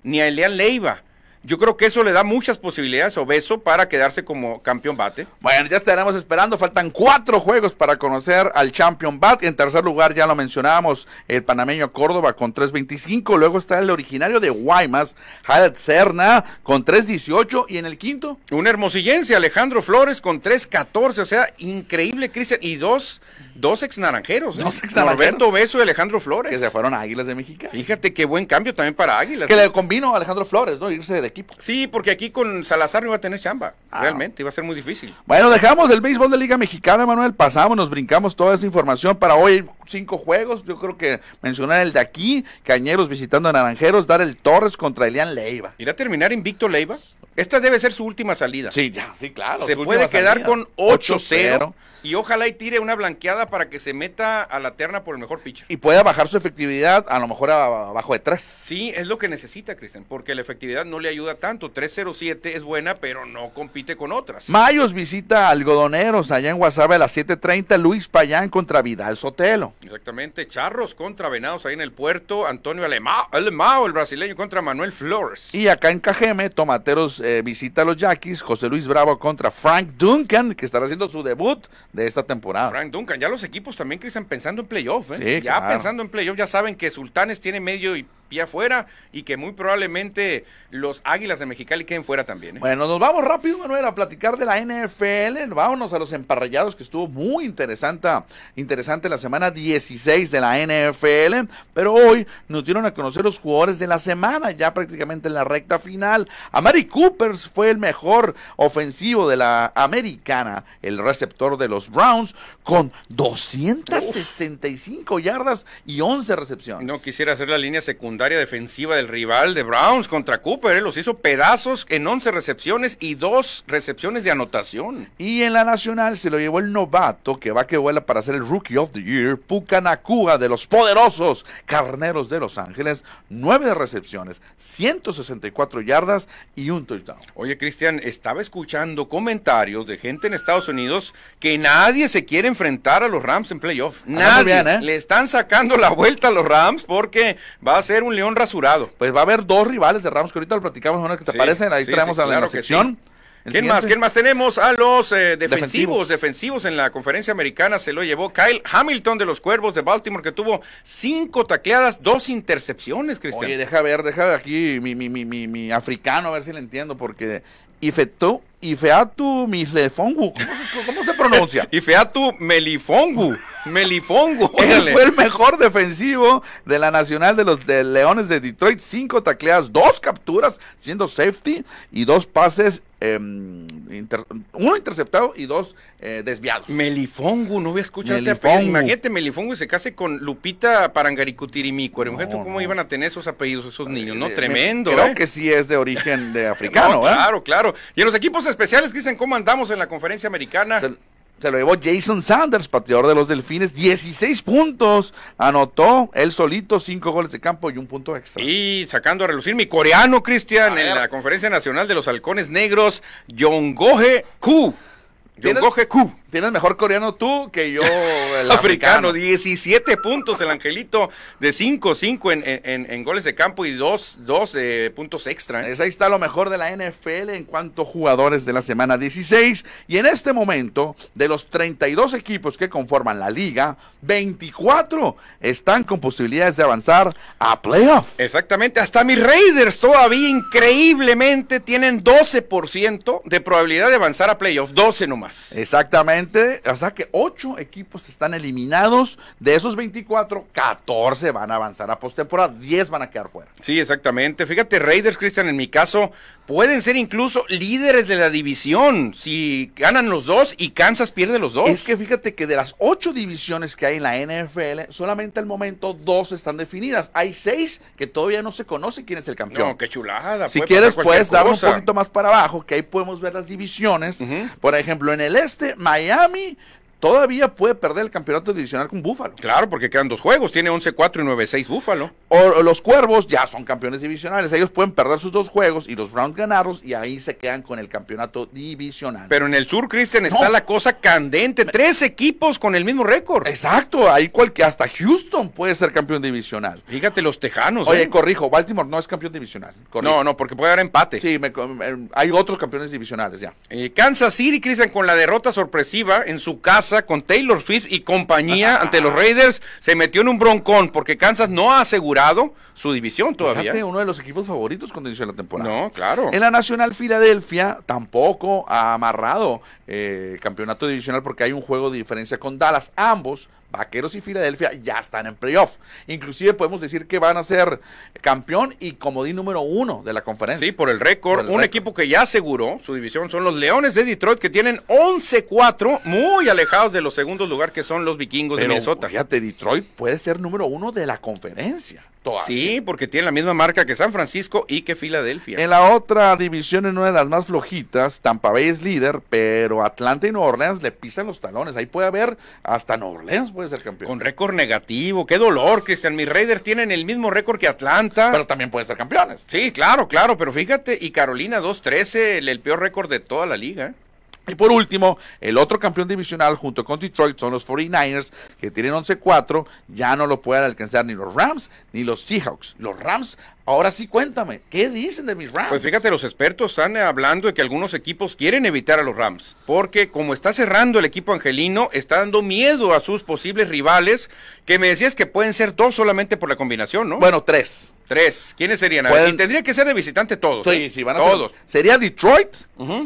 ni a Elian Leiva. Yo creo que eso le da muchas posibilidades a Obeso para quedarse como campeón bate. Bueno, ya estaremos esperando. Faltan cuatro juegos para conocer al champion bat. En tercer lugar, ya lo mencionábamos, el panameño Córdoba con 3.25. Luego está el originario de Guaymas, Jared Serna, con 3.18. Y en el quinto. Un hermosillense, Alejandro Flores, con 3.14. O sea, increíble, Cristian. Y dos, dos ex naranjeros. no ¿eh? Dos ex naranjeros. Roberto Obeso y Alejandro Flores. Que se fueron a Águilas de México. Fíjate qué buen cambio también para Águilas. Que le combino a Alejandro Flores, ¿no? Irse de Sí, porque aquí con Salazar no iba a tener chamba. Ah. Realmente, iba a ser muy difícil. Bueno, dejamos el béisbol de Liga Mexicana, Manuel. Pasamos, nos brincamos toda esa información. Para hoy, cinco juegos. Yo creo que mencionar el de aquí: Cañeros visitando a Naranjeros, dar el Torres contra Elian Leiva. ¿Irá a terminar invicto Leiva? Esta debe ser su última salida. Sí, ya, sí, claro. Se puede quedar con 8-0 y ojalá y tire una blanqueada para que se meta a la terna por el mejor pitcher. Y pueda bajar su efectividad a lo mejor abajo de 3. Sí, es lo que necesita, Cristian, porque la efectividad no le ayuda tanto. 3-0-7 es buena, pero no compite con otras. Mayos visita Algodoneros allá en Guasave a las 7.30. Luis Payán contra Vidal Sotelo. Exactamente, Charros contra Venados ahí en el puerto. Antonio Alemao, Alemao el brasileño contra Manuel Flores. Y acá en Cajeme, Tomateros eh, visita a los Yankees. José Luis Bravo contra Frank Duncan, que estará haciendo su debut de esta temporada. Frank Duncan, ya los equipos también, Cristian, pensando en playoff. ¿eh? ya pensando en playoff, ya saben que Sultanes tiene medio y afuera y que muy probablemente los Águilas de Mexicali queden fuera también. ¿eh? Bueno, nos vamos rápido, Manuel, a platicar de la NFL. Vámonos a los emparrillados que estuvo muy interesante, interesante la semana 16 de la NFL. Pero hoy nos dieron a conocer los jugadores de la semana, ya prácticamente en la recta final. a Amari Coopers fue el mejor ofensivo de la americana, el receptor de los Browns, con 265 yardas y 11 recepciones. No quisiera hacer la línea secundaria área defensiva del rival de Browns contra Cooper. Eh, los hizo pedazos en 11 recepciones y dos recepciones de anotación. Y en la nacional se lo llevó el novato que va que vuela para ser el Rookie of the Year, Pucanacua de los poderosos Carneros de Los Ángeles. Nueve recepciones, 164 yardas y un touchdown. Oye, Cristian, estaba escuchando comentarios de gente en Estados Unidos que nadie se quiere enfrentar a los Rams en playoff. Nadie. ¿eh? Le están sacando la vuelta a los Rams porque va a ser un León rasurado. Pues va a haber dos rivales de Ramos que ahorita lo platicamos, que te parecen, ahí traemos a la claro ¿Quién más? ¿Quién más tenemos? A los eh, defensivos, defensivos, en la conferencia americana se lo llevó Kyle Hamilton de los Cuervos de Baltimore, que tuvo cinco tacleadas, dos intercepciones, Cristian. Oye, deja ver, deja ver aquí mi, mi, mi, mi, africano, a ver si le entiendo, porque Ifeatu, Ifeatu Mislefongu, ¿cómo cómo se pronuncia? Ifeatu Melifongu. Melifongo. fue el mejor defensivo de la Nacional de los de Leones de Detroit. Cinco tacleadas, dos capturas, siendo safety y dos pases. Em, uno interceptado y dos eh, desviados. Melifongo, no voy a escuchar Imagínate, Melifongo y se case con Lupita Parangaricutirimícuere. Imagínate cómo iban a tener esos apellidos esos eh, niños, ¿no? Eh, Tremendo. Creo que sí es de origen de africano, Claro, claro. Y en los equipos especiales, dicen ¿cómo andamos en la conferencia americana? se lo llevó Jason Sanders, pateador de los Delfines, 16 puntos, anotó él solito, cinco goles de campo y un punto extra. Y sacando a relucir mi coreano, Cristian, en la Conferencia Nacional de los Halcones Negros, Yongoje Ku. Yongoje Ku. Tienes mejor coreano tú que yo el africano. 17 puntos el Angelito de 5-5 en, en, goles de campo y 2, eh, puntos extra. ¿eh? Pues ahí está lo mejor de la NFL en cuanto jugadores de la semana 16. Y en este momento, de los 32 equipos que conforman la liga, 24 están con posibilidades de avanzar a playoffs Exactamente, hasta mis Raiders todavía increíblemente tienen 12% de probabilidad de avanzar a playoffs, 12 nomás. Exactamente o sea que ocho equipos están eliminados. De esos 24, 14 van a avanzar a postemporada, 10 van a quedar fuera. Sí, exactamente. Fíjate, Raiders, Christian en mi caso, pueden ser incluso líderes de la división si ganan los dos y Kansas pierde los dos. Es que fíjate que de las ocho divisiones que hay en la NFL, solamente al momento dos están definidas. Hay seis que todavía no se conoce quién es el campeón. No, qué chulada. Si quieres, puedes dar un poquito más para abajo, que ahí podemos ver las divisiones. Por ejemplo, en el este, Miami. Miami todavía puede perder el campeonato divisional con Búfalo. Claro, porque quedan dos juegos, tiene 11-4 y 9-6 Búfalo. O, los Cuervos ya son campeones divisionales, ellos pueden perder sus dos juegos y los Browns ganarlos y ahí se quedan con el campeonato divisional. Pero en el sur, Christian, está la cosa candente, tres equipos con el mismo récord. Exacto, ahí cualquier, hasta Houston puede ser campeón divisional. Fíjate los Tejanos. Oye, ¿eh? corrijo, Baltimore no es campeón divisional. No, no, porque puede haber empate. Sí, hay otros campeones divisionales ya. Eh, Kansas City, Christian, con la derrota sorpresiva en su casa con Taylor Swift y compañía ante los Raiders. Se metió en un broncón porque Kansas no ha asegurado su división todavía. Fíjate, uno de los equipos favoritos cuando inició la temporada. No, claro. En la Nacional Filadelfia tampoco ha amarrado eh, campeonato divisional porque hay un juego de diferencia con Dallas. Ambos Vaqueros y Filadelfia ya están en playoff. Inclusive podemos decir que van a ser campeón y comodín número uno de la conferencia. Sí, por el récord. un equipo que ya aseguró su división son los Leones de Detroit que tienen 11-4, muy alejados de los segundos lugar que son los vikingos de Minnesota. Fíjate, Detroit puede ser número uno de la conferencia. Sí, porque tiene la misma marca que San Francisco y que Filadelfia. En la otra división, en una de las más flojitas, Tampa Bay es líder, pero Atlanta y Nueva Orleans le pisan los talones. Ahí puede haber hasta Nueva Orleans puede ser campeón. Con récord negativo, qué dolor, Cristian. Mis Raiders tienen el mismo récord que Atlanta. Pero también pueden ser campeones. Sí, claro, claro, pero fíjate, y Carolina 2-13, el, peor récord de toda la liga. Y por último, el otro campeón divisional junto con Detroit son los 49ers, que tienen 11-4, ya no lo pueden alcanzar ni los Rams ni los Seahawks. Los Rams, ahora sí cuéntame, ¿qué dicen de mis Rams? Pues fíjate, los expertos están hablando de que algunos equipos quieren evitar a los Rams, porque como está cerrando el equipo angelino, está dando miedo a sus posibles rivales, que me decías que pueden ser dos solamente por la combinación, ¿no? Bueno, tres Tres. ¿Quiénes serían? Y tendría que ser de visitante todos. Sí, ¿eh? sí, van a todos. Sería Detroit,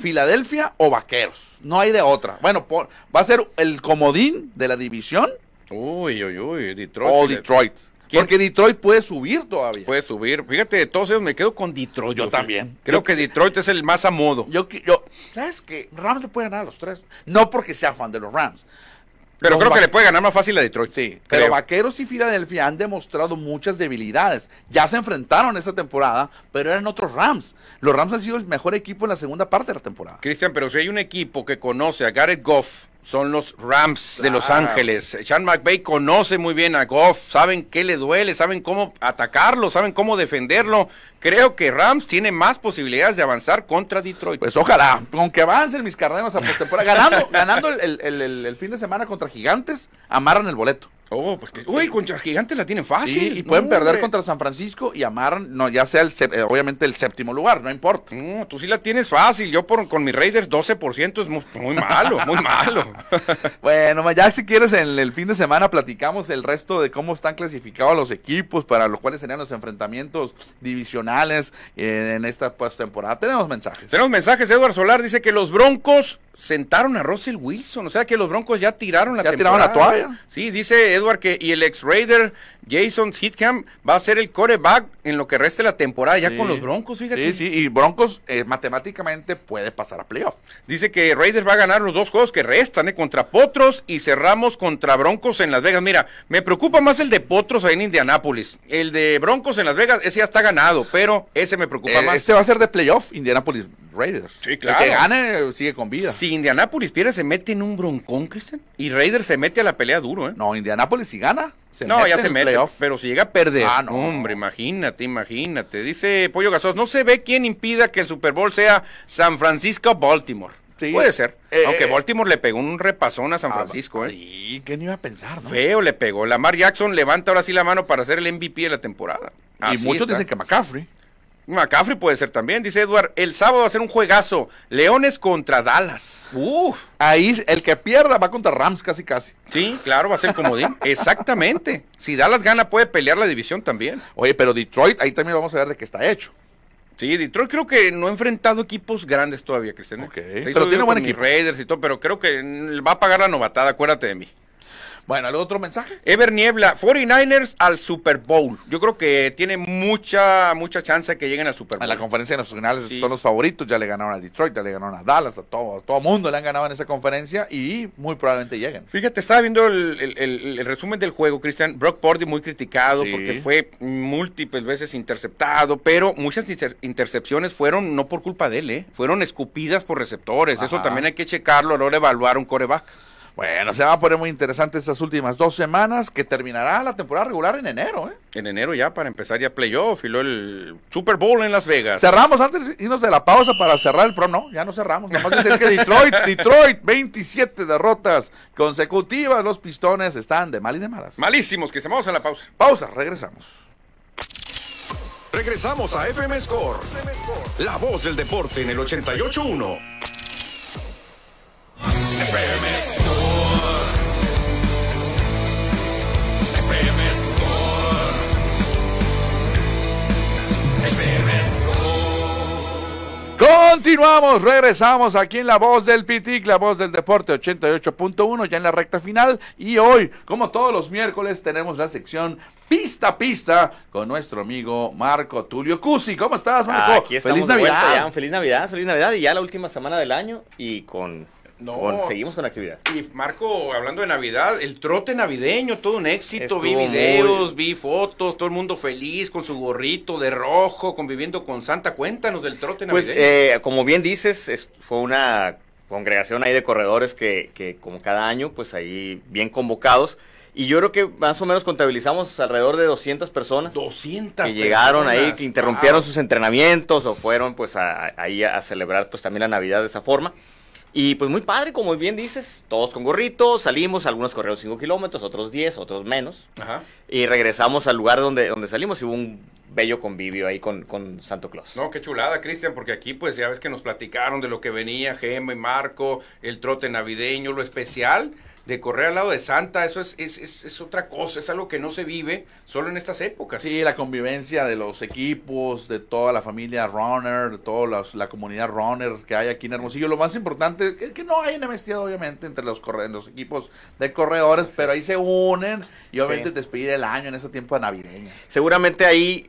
Filadelfia o Vaqueros. No hay de otra. Bueno, va a ser el comodín de la división. Uy, uy, uy, Detroit. O Detroit. Porque Detroit puede subir todavía. Puede subir. Fíjate, de todos ellos me quedo con Detroit. Yo, también. Creo que Detroit es el más a modo. Yo, yo ¿sabes que Rams le puede ganar a los tres. No porque sea fan de los Rams, pero creo que le puede ganar más fácil a Detroit. Sí. Pero Vaqueros y Filadelfia han demostrado muchas debilidades. Ya se enfrentaron esa temporada, pero eran otros Rams. Los Rams han sido el mejor equipo en la segunda parte de la temporada. Cristian, pero si hay un equipo que conoce a Garrett Goff son los Rams de Los Ángeles. Sean McVay conoce muy bien a Goff, saben qué le duele, saben cómo atacarlo, saben cómo defenderlo. Creo que Rams tiene más posibilidades de avanzar contra Detroit. Pues ojalá, aunque que avancen mis carneros a postemporada, ganando, ganando el, fin de semana contra Gigantes, amarran el boleto. Oh, pues que, uy, contra Gigantes la tienen fácil. y pueden perder contra San Francisco y amaron, no, ya sea el, eh, obviamente el séptimo lugar, no importa. tú sí la tienes fácil. Yo con mis Raiders 12% es muy, malo, muy malo. bueno, ya si quieres en el fin de semana platicamos el resto de cómo están clasificados los equipos, para los cuales serían los enfrentamientos divisionales en esta postemporada Tenemos mensajes. Tenemos mensajes. Eduardo Solar dice que los Broncos sentaron a Russell Wilson. O sea que los Broncos ya tiraron la ya tiraron la toalla. Sí, dice Edward que y el ex Raider Jason Hitcam va a ser el coreback en lo que reste la temporada, ya con los Broncos, fíjate. Sí, sí, y Broncos eh, matemáticamente puede pasar a playoff. Dice que Raiders va a ganar los dos juegos que restan, eh, contra Potros y cerramos contra Broncos en Las Vegas. Mira, me preocupa más el de Potros ahí en Indianápolis. El de Broncos en Las Vegas, ese ya está ganado, pero ese me preocupa eh, más. Este va a ser de playoff, Indianápolis Raiders. Sí, claro. que gane sigue con vida. Si Indianápolis pierde, se mete en un broncón, Cristian. Y Raiders se mete a la pelea duro, ¿eh? No, Indianápolis si gana. no, ya se mete. Pero si llega a perder. Ah, no. Hombre, imagínate, imagínate. Dice Pollo Gasos, no se ve quién impida que el Super Bowl sea San Francisco-Baltimore. Sí. Puede ser. Eh, aunque eh, Baltimore le pegó un repasón a San ah, Francisco, ¿eh? Sí, ni iba a pensar? No? Feo le pegó. Lamar Jackson levanta ahora sí la mano para ser el MVP de la temporada. Así y muchos dicen que McCaffrey. McCaffrey puede ser también, dice Edward. El sábado va a ser un juegazo. Leones contra Dallas. Uf. Ahí el que pierda va contra Rams casi casi. Sí, claro, va a ser comodín. Exactamente. Si Dallas gana puede pelear la división también. Oye, pero Detroit, ahí también vamos a ver de qué está hecho. Sí, Detroit creo que no ha enfrentado equipos grandes todavía, Cristian. ¿eh? Pero tiene buen equipo. Raiders y todo, pero creo que va a pagar la novatada, acuérdate de mí. Bueno, ¿algún otro mensaje? Ever Niebla, 49ers al Super Bowl. Yo creo que tiene mucha, mucha chance que lleguen al Super Bowl. En la conferencia nacional son los favoritos, ya le ganaron a Detroit, ya le ganaron a Dallas, a todo, todo mundo le han ganado en esa conferencia y muy probablemente lleguen. Fíjate, estaba viendo el, resumen del juego, Cristian. Brock Purdy muy criticado porque fue múltiples veces interceptado, pero muchas intercepciones fueron no por culpa de él, ¿eh? fueron escupidas por receptores. Eso también hay que checarlo a de evaluar un coreback. Bueno, se va a poner muy interesante estas últimas dos semanas que terminará la temporada regular en enero. ¿eh? En enero ya para empezar ya playoff y luego el Super Bowl en Las Vegas. Cerramos antes y nos de la pausa para cerrar el pro. No, ya no cerramos. que Detroit, Detroit, 27 derrotas consecutivas. Los pistones están de mal y de malas. Malísimos, que se vamos a la pausa. Pausa, regresamos. Regresamos a FM Score. La voz del deporte en el 88-1. Continuamos, regresamos aquí en La Voz del Pitic, La Voz del Deporte 88.1, ya en la recta final. Y hoy, como todos los miércoles, tenemos la sección Pista Pista con nuestro amigo Marco Tulio Cusi. ¿Cómo estás, Marco? aquí estamos feliz Navidad. Feliz Navidad, feliz Navidad. Y ya la última semana del año y con no. Con, seguimos con actividad. Y Marco, hablando de Navidad, el trote navideño, todo un éxito. vi videos, vi fotos, todo el mundo feliz con su gorrito de rojo, conviviendo con Santa. Cuéntanos del trote pues, navideño. Pues, como bien dices, fue una congregación ahí de corredores que, que, como cada año, pues ahí bien convocados. Y yo creo que más o menos contabilizamos alrededor de 200 personas. 200 que llegaron ahí, que interrumpieron sus entrenamientos o fueron pues a, ahí a celebrar pues también la Navidad de esa forma. Y pues muy padre, como bien dices, todos con gorritos, salimos, algunos corrieron 5 kilómetros, otros 10, otros menos. Ajá. Y regresamos al lugar donde, donde salimos y hubo un bello convivio ahí con, Santo Claus. No, qué chulada, Cristian, porque aquí pues ya ves que nos platicaron de lo que venía, Gema y Marco, el trote navideño, lo especial de correr al lado de Santa, eso es, es, es, otra cosa, es algo que no se vive solo en estas épocas. Sí, la convivencia de los equipos, de toda la familia runner, de toda la comunidad runner que hay aquí en Hermosillo. Lo más importante es que, no hay enemistad, obviamente, entre los, equipos de corredores, pero ahí se unen y obviamente despedir el año en ese tiempo navideña Seguramente ahí,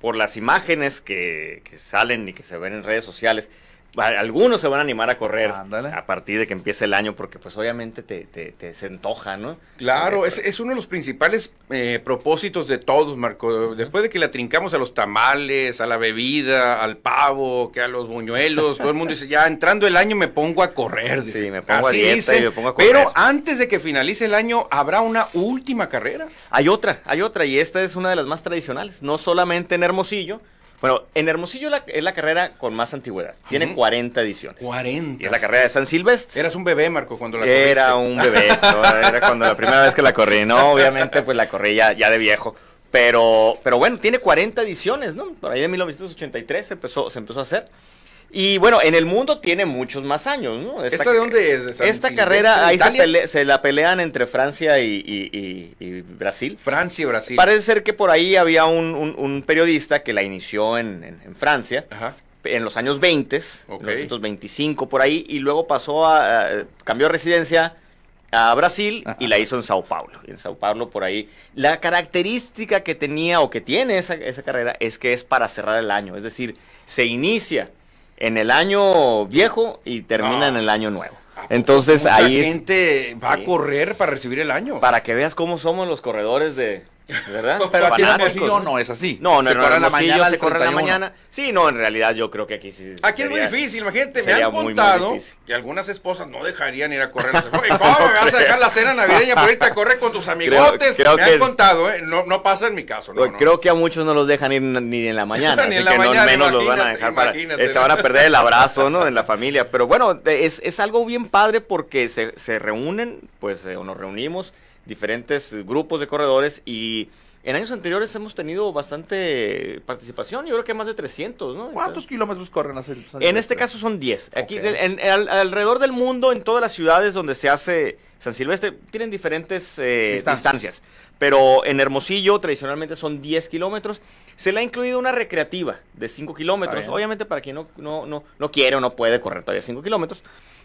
por las imágenes que, que salen y que se ven en redes sociales, algunos se van a animar a correr a partir de que empiece el año, porque pues obviamente te, te, se antoja, ¿no? Claro, eh, es, es uno de los principales eh, propósitos de todos, Marco. Después de que la trincamos a los tamales, a la bebida, al pavo, que a los buñuelos, todo el mundo dice, ya entrando el año me pongo a correr. Sí, me pongo a dieta y me pongo a correr. Pero antes de que finalice el año, ¿habrá una última carrera? Hay otra, hay otra, y esta es una de las más tradicionales, no solamente en Hermosillo, bueno, en Hermosillo es la carrera con más antigüedad. Tiene 40 ediciones. 40. Y es la carrera de San Silvestre. Eras un bebé, Marco, cuando la corrí. Era un bebé. Era cuando la primera vez que la corrí. No, obviamente, pues la corrí ya, de viejo. Pero, pero bueno, tiene 40 ediciones, ¿no? Por ahí de 1983 empezó, se empezó a hacer. Y bueno, en el mundo tiene muchos más años, ¿no? ¿Esta, de dónde esta carrera ahí se, la pelean entre Francia y, Brasil. Francia y Brasil. Parece ser que por ahí había un, periodista que la inició en, Francia. En los años 20, 1925 por ahí, y luego pasó a, cambió de residencia a Brasil y la hizo en Sao Paulo. En Sao Paulo por ahí. La característica que tenía o que tiene esa, carrera es que es para cerrar el año, es decir, se inicia en el año viejo y termina en ah. el año nuevo. Entonces ahí. La gente va a correr para recibir el año. Para que veas cómo somos los corredores de, ¿Verdad? Pero aquí en no es así. No, no, se no. en la mañana, se corre la mañana. Sí, no, en realidad yo creo que aquí sí. Aquí es muy difícil, imagínate. Me han contado que algunas esposas no dejarían ir a correr. ¿Cómo me vas a dejar la cena navideña para irte a correr con tus amigotes? me han contado, ¿eh? No, no pasa en mi caso. Pues creo que a muchos no los dejan ir ni en la mañana. ni en la mañana, que no, menos los van a dejar para. se van a perder el abrazo, ¿no? En la familia. Pero bueno, es, es algo bien padre porque se, se reúnen, pues, eh, nos reunimos diferentes grupos de corredores y en años anteriores hemos tenido bastante participación, yo creo que más de 300, ¿no? ¿Cuántos kilómetros corren pues, En este caso son 10. Aquí, alrededor del mundo, en todas las ciudades donde se hace San Silvestre, tienen diferentes eh, distancias. Pero en Hermosillo tradicionalmente son 10 kilómetros se le ha incluido una recreativa de 5 kilómetros, obviamente para quien no, no, quiere o no puede correr todavía 5 kilómetros.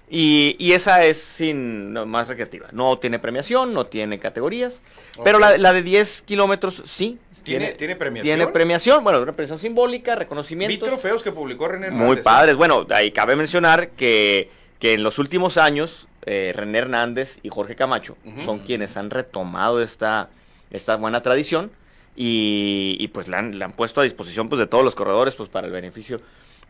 Y, esa es sin más recreativa. No tiene premiación, no tiene categorías. Pero la, de 10 kilómetros sí. ¿Tiene, tiene, tiene premiación? Tiene premiación. Bueno, una premiación simbólica, reconocimiento. y trofeos que publicó René Hernández. Muy ¿eh? padres. Bueno, ahí cabe mencionar que, que en los últimos años eh, René Hernández y Jorge Camacho son quienes han retomado esta, esta buena tradición y, pues la han, la han, puesto a disposición pues, de todos los corredores pues para el beneficio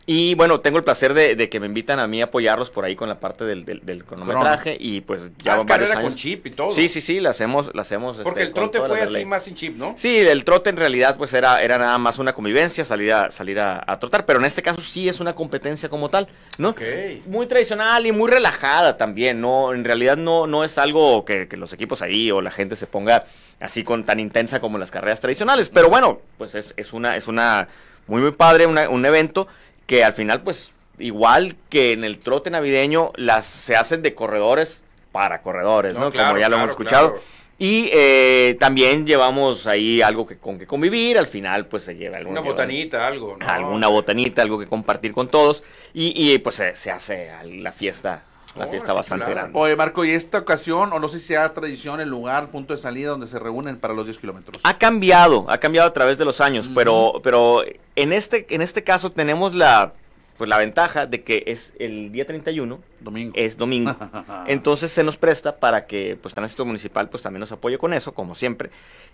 y bueno, tengo el placer de, que me invitan a mí a apoyarlos por ahí con la parte del, cronometraje y pues ya ah, van varios con chip y todo. Sí, sí, sí, la hacemos, la hacemos. Este, Porque el trote fue así más sin chip, ¿no? Sí, el trote en realidad pues era, era nada más una convivencia, salir a, salir a, trotar, pero en este caso sí es una competencia como tal, ¿no? Ok. Muy tradicional y muy relajada también, ¿no? En realidad no, no es algo que, los equipos ahí o la gente se ponga así con tan intensa como las carreras tradicionales, pero bueno, pues es, es una, es una muy muy padre, un evento que al final, pues, igual que en el trote navideño, las se hacen de corredores para corredores, ¿no? Claro, Como ya lo hemos escuchado. Y eh, también llevamos ahí algo que, con que convivir, al final pues se lleva alguna botanita, algo. ¿no? Alguna botanita, algo que compartir con todos y, y pues se hace la fiesta la fiesta bastante grande. Oye, Marco, y esta ocasión, o no sé si sea tradición el lugar, punto de salida donde se reúnen para los 10 kilómetros. Ha cambiado, ha cambiado a través de los años, pero, pero en este, en este caso tenemos la pues la ventaja de que es el día 31, domingo. es domingo. Entonces se nos presta para que pues Tránsito Municipal pues también nos apoye con eso, como siempre.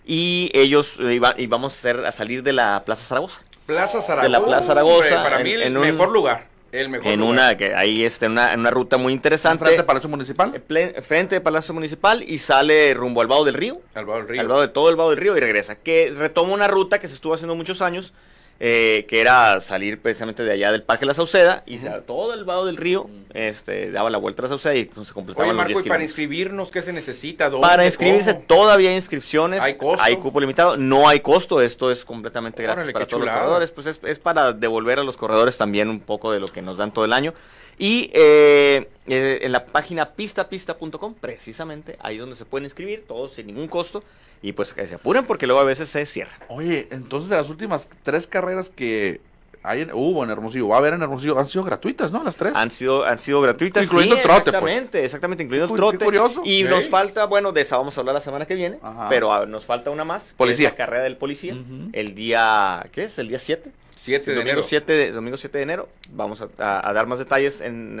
Y ellos eh, y vamos a, a salir de la Plaza Zaragoza. Plaza Zaragoza. De la Plaza Zaragoza. para mí el mejor lugar en una que ahí está una, una ruta muy interesante. Frente al Palacio Municipal. Eh, frente al Palacio Municipal y sale rumbo al Vado del Río. Al Vado del Río. Al Vado de todo el Vado del Río y regresa. Que retoma una ruta que se estuvo haciendo muchos años, eh, que era salir precisamente de allá del Parque La Sauceda y todo el Vado del Río. Mm este, daba la vuelta a Sauce y pues, se completaban Oye, Marco, y para inscribirnos, ¿qué se necesita? para inscribirse todavía hay inscripciones, ¿Hay, cupo limitado, no hay costo, esto es completamente gratis para todos los corredores, pues es, para devolver a los corredores también un poco de lo que nos dan todo el año. Y eh, eh, en la página pistapista.com, precisamente, ahí donde se pueden inscribir, todos sin ningún costo, y pues que se apuren porque luego a veces se cierra. Oye, entonces de las últimas tres carreras que Ahí hubo uh, en Hermosillo, va a haber en Hermosillo, han sido gratuitas, ¿no? Las tres. Han sido, han sido gratuitas. Incluyendo sí, el trote. Pues. Exactamente, pues. exactamente, incluyendo el trote. Curioso. Y nos falta, bueno, de esa vamos a hablar la semana que viene, pero ah, nos falta una más. la carrera del policía, el día, ¿qué es? El día 7. 7 de enero. 7 de, domingo 7 de enero. Vamos a, dar más detalles en,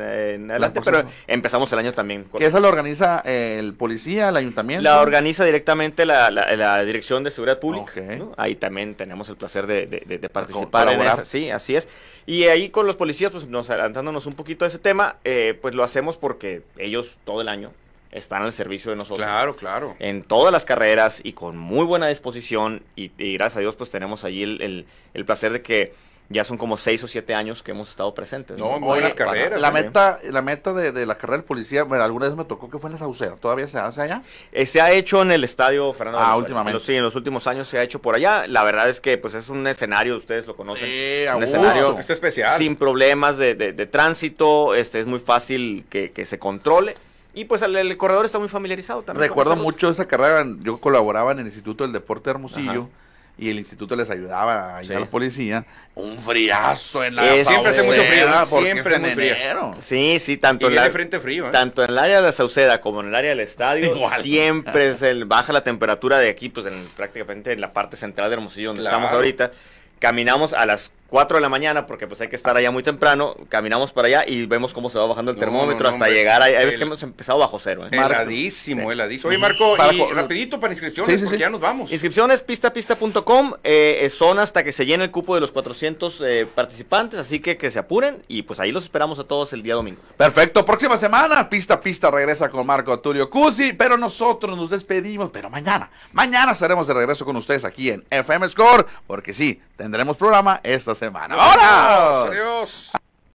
adelante, pero empezamos el año también. qué eso lo organiza eh, el policía, el ayuntamiento? La organiza directamente la, Dirección de Seguridad Pública. Ahí también tenemos el placer de, participar en esa. Sí, así es. Y ahí con los policías, pues nos adelantándonos un poquito a ese tema, eh, pues lo hacemos porque ellos todo el año están al servicio de nosotros. Claro, claro. En todas las carreras y con muy buena disposición y, gracias a Dios pues tenemos allí el, el, placer de que ya son como seis o siete años que hemos estado presentes. No, muy buenas carreras. La, meta, la meta de, de, la carrera del policía, bueno, alguna vez me tocó que fue en la Sauceda, ¿todavía se hace allá? Eh, se ha hecho en el estadio Fernando. Ah, últimamente. sí, en los últimos años se ha hecho por allá. La verdad es que pues es un escenario, ustedes lo conocen. Sí, un gusto. escenario Es especial. sin problemas de, de, de, tránsito, este es muy fácil que, que se controle. Y pues el, corredor está muy familiarizado también. Recuerdo mucho esa carrera, yo colaboraba en el Instituto del Deporte de Hermosillo. y el instituto les ayudaba a sí. a la policía. Un friazo en la eh, Siempre hace mucho frío, siempre en Sí, sí, tanto en la, frente frío, ¿eh? tanto en el área de la Sauceda como en el área del estadio siempre es baja la temperatura de aquí, pues en, prácticamente en la parte central de Hermosillo donde estamos ahorita. Caminamos a las 4 de la mañana, porque pues hay que estar allá muy temprano, caminamos para allá y vemos cómo se va bajando el termómetro hasta llegar ahí, Hay veces que hemos empezado bajo cero. ¿eh? Heladísimo, heladísimo. Oye, Marco, rapidito para inscripciones, ya nos vamos. Inscripciones, pistapista.com, eh, son hasta que se llene el cupo de los 400 eh, participantes, así que que se apuren y pues ahí los esperamos a todos el día domingo. Perfecto, próxima semana, Pista Pista regresa con Marco Tulio Cusi, pero nosotros nos despedimos, pero mañana, mañana estaremos de regreso con ustedes aquí en FM Score, porque sí, tendremos programa esta semana semana. ¡Vámonos! ¡Adiós!